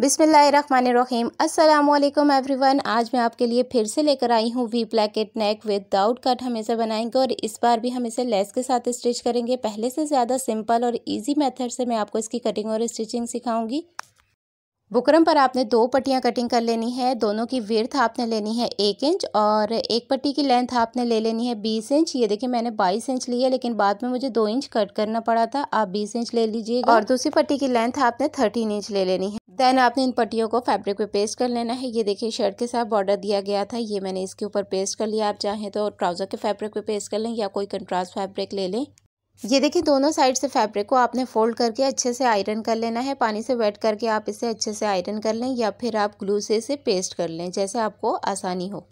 बिसमीम every everyone आज मैं आपके लिए फिर से लेकर आई हूँ V placket neck without cut हम इसे बनाएंगे और इस बार भी हम इसे लेस के साथ स्टिच करेंगे पहले से ज़्यादा सिंपल और इजी मेथड से मैं आपको इसकी कटिंग और स्टिचिंग सिखाऊंगी बुकरम पर आपने दो पट्टियाँ कटिंग कर लेनी है दोनों की विर्थ आपने लेनी है एक इंच और एक पट्टी की लेंथ आपने ले लेनी है बीस इंच ये देखिए मैंने बाईस इंच ली है लेकिन बाद में मुझे दो इंच कट करना पड़ा था आप बीस इंच ले लीजिएगा और दूसरी पट्टी की लेंथ आपने थर्टीन इंच ले लेनी है देन आपने इन पट्टियों को फैब्रिक पे पेस्ट कर लेना है ये देखिए शर्ट के साथ बॉर्डर दिया गया था ये मैंने इसके ऊपर पेस्ट कर लिया आप चाहें तो ट्राउज़र के फैब्रिक पे पेस्ट कर लें या कोई कंट्रास्ट फैब्रिक ले लें ये देखिए दोनों साइड से फैब्रिक को आपने फोल्ड करके अच्छे से आयरन कर लेना है पानी से वेट करके आप इसे अच्छे से आयरन कर लें या फिर आप ग्लू से इसे पेस्ट कर लें जैसे आपको आसानी हो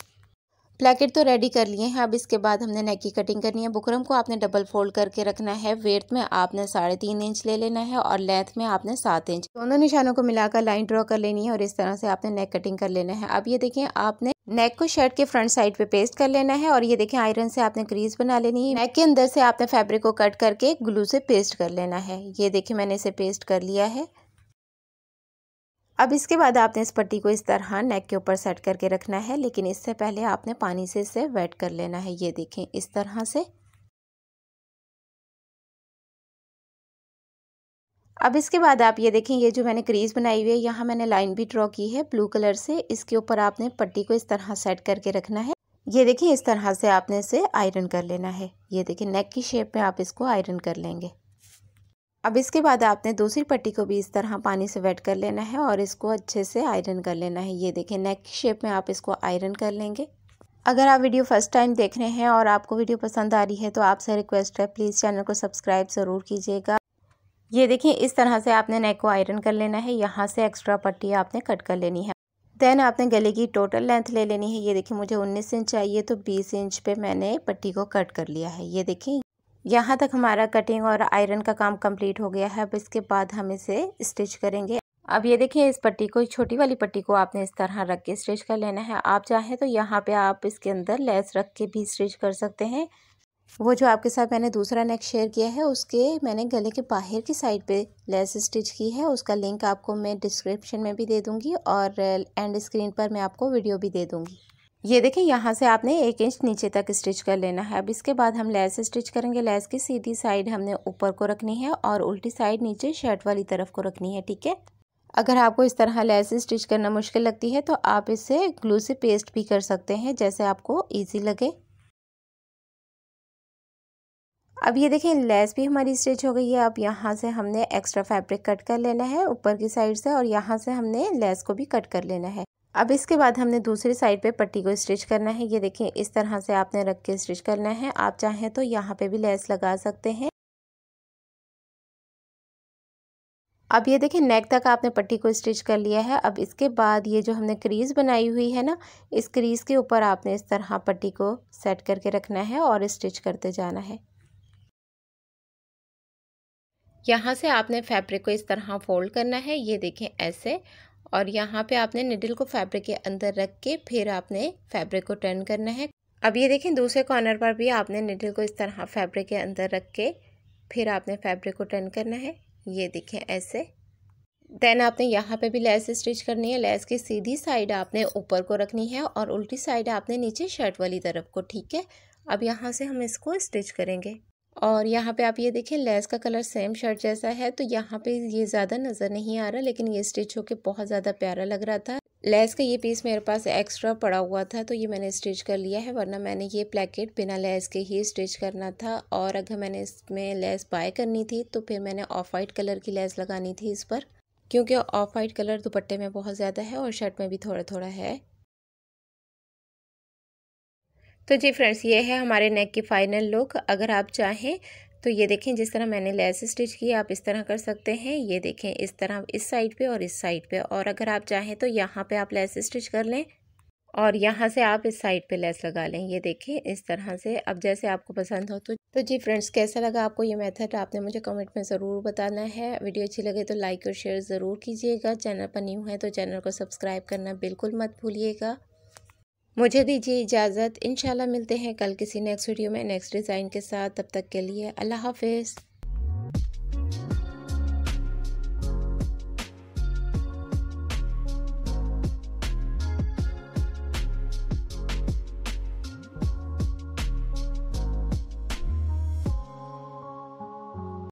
प्लेकेट तो रेडी कर लिए हैं अब इसके बाद हमने नेक की कटिंग करनी है बुकरम को आपने डबल फोल्ड करके रखना है वेथ में आपने साढ़े तीन इंच ले लेना है और लेंथ में आपने सात इंच दोनों निशानों को मिलाकर लाइन ड्रॉ कर लेनी है और इस तरह से आपने नेक कटिंग कर लेना है अब ये देखिए आपने नेक को शर्ट के फ्रंट साइड पे पेस्ट कर लेना है और ये देखें आयरन से आपने क्रीज बना लेनी है नेक के अंदर से आपने फैब्रिक को कट करके ग्लू से पेस्ट कर लेना है ये देखें मैंने इसे पेस्ट कर लिया है अब इसके बाद आपने इस पट्टी को इस तरह नेक के ऊपर सेट करके रखना है लेकिन इससे पहले आपने पानी से इसे वेट कर लेना है ये देखें इस तरह से अब इसके बाद आप ये देखें ये जो मैंने क्रीज बनाई हुई है यहाँ मैंने लाइन भी ड्रॉ की है ब्लू कलर से इसके ऊपर आपने पट्टी को इस तरह सेट करके रखना है ये देखिए इस तरह से आपने इसे आयरन कर लेना है ये देखिए नेक की शेप में आप इसको आयरन कर लेंगे अब इसके बाद आपने दूसरी पट्टी को भी इस तरह पानी से वेट कर लेना है और इसको अच्छे से आयरन कर लेना है ये देखें नेक शेप में आप इसको आयरन कर लेंगे अगर आप वीडियो फर्स्ट टाइम देख रहे हैं और आपको वीडियो पसंद आ रही है तो आपसे रिक्वेस्ट है प्लीज़ चैनल को सब्सक्राइब ज़रूर कीजिएगा ये देखिए इस तरह से आपने नेक को आयरन कर लेना है यहाँ से एक्स्ट्रा पट्टी आपने कट कर लेनी है देन आपने गले की टोटल लेंथ ले लेनी है ये देखिए मुझे 19 इंच चाहिए तो 20 इंच पे मैंने पट्टी को कट कर लिया है ये देखिए यहाँ तक हमारा कटिंग और आयरन का काम कंप्लीट हो गया है अब इसके बाद हम इसे स्टिच करेंगे अब ये देखिए इस पट्टी को छोटी वाली पट्टी को आपने इस तरह रख के स्टिच कर लेना है आप चाहें तो यहाँ पे आप इसके अंदर लेस रख के भी स्टिच कर सकते हैं वो जो आपके साथ मैंने दूसरा नेक शेयर किया है उसके मैंने गले के बाहर की साइड पे लेस स्टिच की है उसका लिंक आपको मैं डिस्क्रिप्शन में भी दे दूँगी और एंड स्क्रीन पर मैं आपको वीडियो भी दे दूँगी ये देखें यहाँ से आपने एक इंच नीचे तक स्टिच कर लेना है अब इसके बाद हम लेस स्टिच करेंगे लेस की सीधी साइड हमने ऊपर को रखनी है और उल्टी साइड नीचे शर्ट वाली तरफ को रखनी है ठीक है अगर आपको इस तरह लेस स्टिच करना मुश्किल लगती है तो आप इसे ग्लू से पेस्ट भी कर सकते हैं जैसे आपको ईजी लगे अब ये देखें लेस भी हमारी स्टिच हो गई है अब यहाँ से हमने एक्स्ट्रा फैब्रिक कट कर लेना है ऊपर की साइड से और यहाँ से हमने लेस को भी कट कर लेना है अब इसके बाद हमने दूसरी साइड पे पट्टी को स्टिच करना है ये देखिए इस तरह से आपने रख के स्टिच करना है आप चाहें तो यहाँ पे भी लेस लगा सकते हैं अब ये देखिए नेक तक आपने पट्टी को स्टिच कर लिया है अब इसके बाद ये जो हमने क्रीज़ बनाई हुई है ना इस क्रीज़ के ऊपर आपने इस तरह पट्टी को सेट करके रखना है और स्टिच करते जाना है यहाँ से आपने फैब्रिक को इस तरह फोल्ड करना है ये देखें ऐसे और यहाँ पे आपने निडल को फैब्रिक के अंदर रख के फिर आपने फैब्रिक को टर्न करना है अब ये देखें दूसरे कॉर्नर पर भी आपने निडल को इस तरह फैब्रिक के अंदर रख के फिर आपने फैब्रिक को टर्न करना है ये देखें ऐसे देन आपने यहाँ पे भी लेस स्टिच करनी है लेस की सीधी साइड आपने ऊपर को रखनी है और उल्टी साइड आपने नीचे शर्ट वाली तरफ को ठीक है अब यहाँ से हम इसको स्टिच करेंगे और यहाँ पे आप ये देखें लेस का कलर सेम शर्ट जैसा है तो यहाँ पे ये ज़्यादा नज़र नहीं आ रहा लेकिन ये स्टिच होके बहुत ज़्यादा प्यारा लग रहा था लेस का ये पीस मेरे पास एक्स्ट्रा पड़ा हुआ था तो ये मैंने स्टिच कर लिया है वरना मैंने ये प्लेकेट बिना लेस के ही स्टिच करना था और अगर मैंने इसमें लेस बाय करनी थी तो फिर मैंने ऑफ वाइट कलर की लेस लगानी थी इस पर क्योंकि ऑफ वाइट कलर दुपट्टे में बहुत ज़्यादा है और शर्ट में भी थोड़ा थोड़ा है तो जी फ्रेंड्स ये है हमारे नेक की फ़ाइनल लुक अगर आप चाहें तो ये देखें जिस तरह मैंने लेस स्टिच की आप इस तरह कर सकते हैं ये देखें इस तरह इस साइड पे और इस साइड पे और अगर आप चाहें तो यहाँ पे आप लेस स्टिच कर लें और यहाँ से आप इस साइड पे लेस लगा लें ये देखें इस तरह से अब जैसे आपको पसंद हो तो तो जी फ्रेंड्स कैसा लगा आपको ये मेथड आपने मुझे कमेंट में ज़रूर बताना है वीडियो अच्छी लगे तो लाइक और शेयर ज़रूर कीजिएगा चैनल पर न्यू है तो चैनल को सब्सक्राइब करना बिल्कुल मत भूलिएगा मुझे दीजिए इजाज़त इन मिलते हैं कल किसी नेक्स्ट वीडियो में नेक्स्ट डिज़ाइन के साथ तब तक के लिए अल्लाह हाफिज़